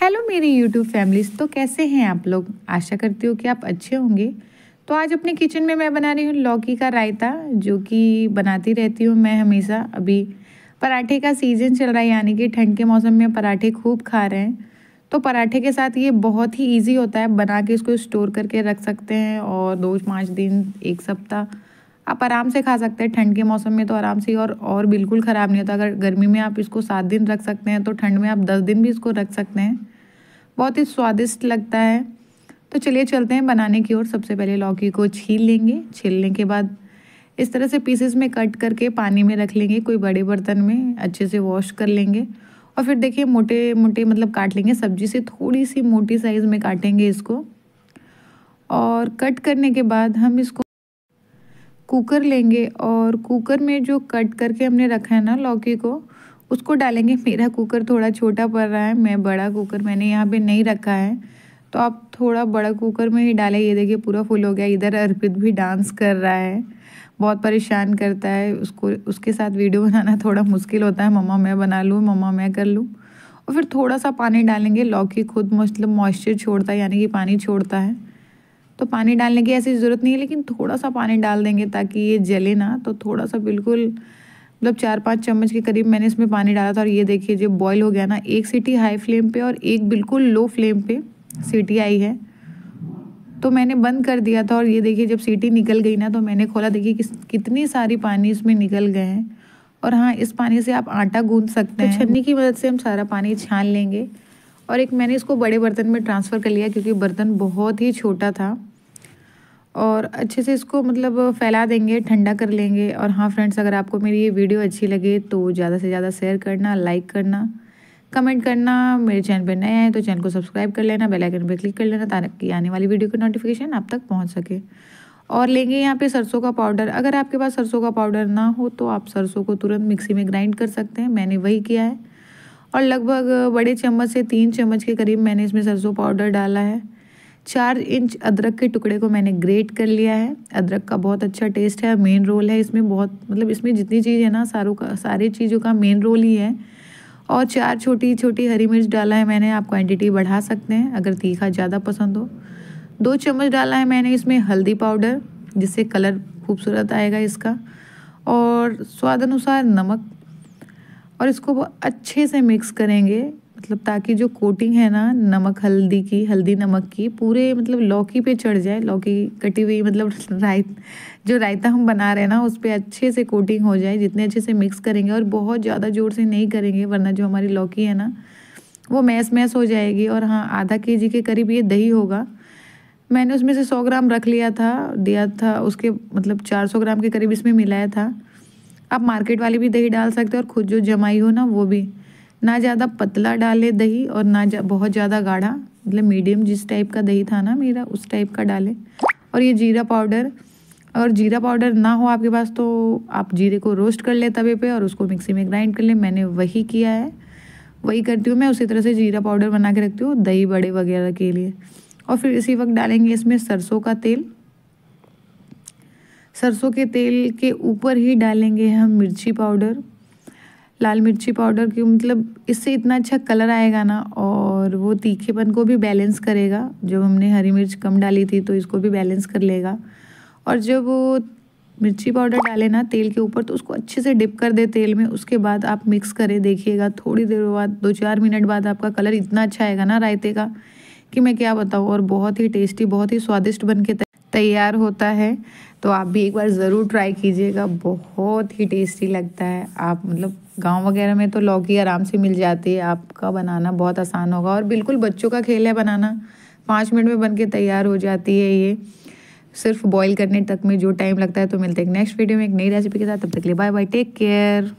hello मेरी YouTube families तो कैसे हैं आप लोग आशा करती हूँ कि आप अच्छे होंगे तो आज अपने किचन में मैं बना रही हूँ लौकी का रायता जो कि बनाती रहती हूँ मैं हमेशा अभी पराठे का सीज़न चल रहा है यानी कि ठंड के मौसम में पराठे खूब खा रहे हैं तो पराठे के साथ ये बहुत ही ईजी होता है बना के इसको स्टोर करके रख सकते हैं और दो पाँच दिन एक सप्ताह आप आराम से खा सकते हैं ठंड के मौसम में तो आराम से और और बिल्कुल ख़राब नहीं होता अगर गर्मी में आप इसको सात दिन रख सकते हैं तो ठंड में आप दस दिन भी इसको रख सकते हैं बहुत ही स्वादिष्ट लगता है तो चलिए चलते हैं बनाने की ओर सबसे पहले लौकी को छील लेंगे छीलने के बाद इस तरह से पीसेस में कट करके पानी में रख लेंगे कोई बड़े बर्तन में अच्छे से वॉश कर लेंगे और फिर देखिए मोटे मोटे मतलब काट लेंगे सब्जी से थोड़ी सी मोटी साइज़ में काटेंगे इसको और कट करने के बाद हम इसको कुकर लेंगे और कुकर में जो कट करके हमने रखा है ना लौकी को उसको डालेंगे मेरा कुकर थोड़ा छोटा पड़ रहा है मैं बड़ा कुकर मैंने यहाँ पे नहीं रखा है तो आप थोड़ा बड़ा कुकर में ही डालें ये देखिए पूरा फुल हो गया इधर अर्पित भी डांस कर रहा है बहुत परेशान करता है उसको उसके साथ वीडियो बनाना थोड़ा मुश्किल होता है मम्मा मैं बना लूँ मम्मा मैं कर लूँ और फिर थोड़ा सा पानी डालेंगे लौकी खुद मतलब मॉइस्चर छोड़ता है यानी कि पानी छोड़ता है तो पानी डालने की ऐसी ज़रूरत नहीं है लेकिन थोड़ा सा पानी डाल देंगे ताकि ये जले ना तो थोड़ा सा बिल्कुल मतलब चार पाँच चम्मच के करीब मैंने इसमें पानी डाला था और ये देखिए जो बॉयल हो गया ना एक सीटी हाई फ्लेम पर और एक बिल्कुल लो फ्लेम पर सीटी आई है तो मैंने बंद कर दिया था और ये देखिए जब सीटी निकल गई ना तो मैंने खोला देखिए किस कितनी सारी पानी इसमें निकल गए हैं और हाँ इस पानी से आप आटा गूंद सकते तो हैं छन्नी की मदद से हम सारा पानी छान लेंगे और एक मैंने इसको बड़े बर्तन में ट्रांसफ़र कर लिया क्योंकि बर्तन बहुत ही छोटा था और अच्छे से इसको मतलब फैला देंगे ठंडा कर लेंगे और हाँ फ्रेंड्स अगर आपको मेरी ये वीडियो अच्छी लगे तो ज़्यादा से ज़्यादा शेयर करना लाइक करना कमेंट करना मेरे चैनल पर नए आए तो चैनल को सब्सक्राइब कर लेना बेल आइकन पर क्लिक कर लेना ताकि आने वाली वीडियो की नोटिफिकेशन आप तक पहुंच सके और लेंगे यहाँ पे सरसों का पाउडर अगर आपके पास सरसों का पाउडर ना हो तो आप सरसों को तुरंत मिक्सी में ग्राइंड कर सकते हैं मैंने वही किया है और लगभग बड़े चम्मच से तीन चम्मच के करीब मैंने इसमें सरसों पाउडर डाला है चार इंच अदरक के टुकड़े को मैंने ग्रेट कर लिया है अदरक का बहुत अच्छा टेस्ट है मेन रोल है इसमें बहुत मतलब इसमें जितनी चीज़ है ना सारों का सारी चीज़ों का मेन रोल ही है और चार छोटी छोटी हरी मिर्च डाला है मैंने आप क्वांटिटी बढ़ा सकते हैं अगर तीखा ज़्यादा पसंद हो दो चम्मच डाला है मैंने इसमें हल्दी पाउडर जिससे कलर खूबसूरत आएगा इसका और स्वाद अनुसार नमक और इसको वो अच्छे से मिक्स करेंगे मतलब ताकि जो कोटिंग है ना नमक हल्दी की हल्दी नमक की पूरे मतलब लौकी पे चढ़ जाए लौकी कटी हुई मतलब राय जो रायता हम बना रहे हैं ना उस पर अच्छे से कोटिंग हो जाए जितने अच्छे से मिक्स करेंगे और बहुत ज़्यादा ज़ोर से नहीं करेंगे वरना जो हमारी लौकी है ना वो मैस मैस हो जाएगी और हाँ आधा के जी के करीब ये दही होगा मैंने उसमें से सौ ग्राम रख लिया था दिया था उसके मतलब चार सौ ग्राम के करीब इसमें मिलाया था आप मार्केट वाली भी दही डाल सकते हो और खुद जो जमाई हो ना वो भी ना ज़्यादा पतला डाले दही और ना जा, बहुत ज़्यादा गाढ़ा मतलब मीडियम जिस टाइप का दही था ना मेरा उस टाइप का डाले और ये जीरा पाउडर और जीरा पाउडर ना हो आपके पास तो आप जीरे को रोस्ट कर ले तवे पे और उसको मिक्सी में ग्राइंड कर ले मैंने वही किया है वही करती हूँ मैं उसी तरह से जीरा पाउडर बना के रखती हूँ दही बड़े वगैरह के लिए और फिर इसी वक्त डालेंगे इसमें सरसों का तेल सरसों के तेल के ऊपर ही डालेंगे हम मिर्ची पाउडर लाल मिर्ची पाउडर की मतलब इससे इतना अच्छा कलर आएगा ना और वो तीखेपन को भी बैलेंस करेगा जब हमने हरी मिर्च कम डाली थी तो इसको भी बैलेंस कर लेगा और जब वो मिर्ची पाउडर डाले ना तेल के ऊपर तो उसको अच्छे से डिप कर दे तेल में उसके बाद आप मिक्स करें देखिएगा थोड़ी देर बाद दो चार मिनट बाद आपका कलर इतना अच्छा आएगा ना रायते का कि मैं क्या बताऊँ और बहुत ही टेस्टी बहुत ही स्वादिष्ट बन के तैयार होता है तो आप भी एक बार ज़रूर ट्राई कीजिएगा बहुत ही टेस्टी लगता है आप मतलब गांव वगैरह में तो लौकी आराम से मिल जाती है आपका बनाना बहुत आसान होगा और बिल्कुल बच्चों का खेल है बनाना पाँच मिनट में बन के तैयार हो जाती है ये सिर्फ बॉईल करने तक में जो टाइम लगता है तो मिलते हैं नेक्स्ट वीडियो में एक नई रेसिपी के साथ तब तक के लिए बाय बाय टेक केयर